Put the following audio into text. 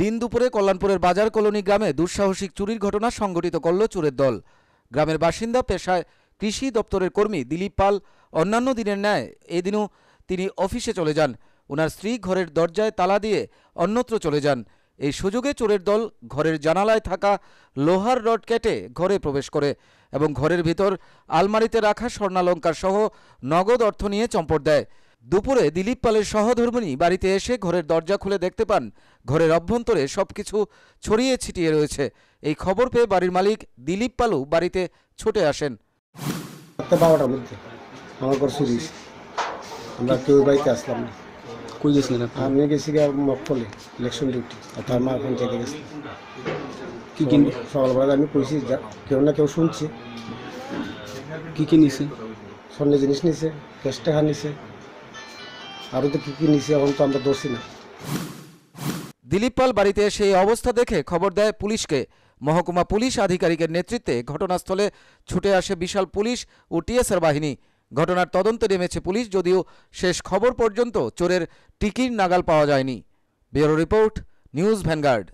দিন দুপুরে কল্যাণপুরের বাজার কলোনি গ্রামে দুঃসাহসিক চুরির ঘটনা সংঘটিত করল চোরের দল গ্রামের বাসিন্দা পেশায় কৃষি দপ্তরের কর্মী দিলীপ পাল অন্যান্য দিনের ন্যায় এদিনও তিনি অফিসে চলে যান ওনার স্ত্রী ঘরের দরজায় তালা দিয়ে অন্যত্র চলে যান এই সুযোগে চোরের দল ঘরের জানালায় থাকা লোহার রড কেটে ঘরে প্রবেশ করে এবং ঘরের ভিতর আলমারিতে রাখা স্বর্ণালঙ্কার সহ নগদ অর্থ নিয়ে চম্পট দেয় দুপুরে দিলীপ পালের সহধর্মিণী বাড়িতে এসে ঘরের দরজা খুলে দেখতে পান ঘরের অভ্যন্তরে সব কিছু ছড়িয়ে ছিটিয়ে রয়েছে এই খবর পেয়ে বাড়ির মালিক দিলীপ পালও বাড়িতে ছুটে আসেন বারোটার মধ্যে আমার ঘর সুরিস আমরা কেউ বাড়িতে আসলাম না কই গেছিলেন আমি গেছি মকফলে ইলেকশন ডিউটি তার মা পঞ্চায়েতে গেছি কী কি সকালবেলা আমি কইছি কেউ না কেউ শুনছি কী কী নিছে স্বর্ণের জিনিস নিছে ক্যাশ টাকা নিছে আরও তো কী কী এখন তো আমরা দোষী না দিলীপ পাল বাড়িতে সেই অবস্থা দেখে খবর দেয় পুলিশকে মহকুমা পুলিশ আধিকারিকের নেতৃত্বে ঘটনাস্থলে ছুটে আসে বিশাল পুলিশ ও টিএসআর বাহিনী ঘটনার তদন্তে নেমেছে পুলিশ যদিও শেষ খবর পর্যন্ত চোরের টিকির নাগাল পাওয়া যায়নি ব্যুরো রিপোর্ট নিউজ ভ্যানগার্ড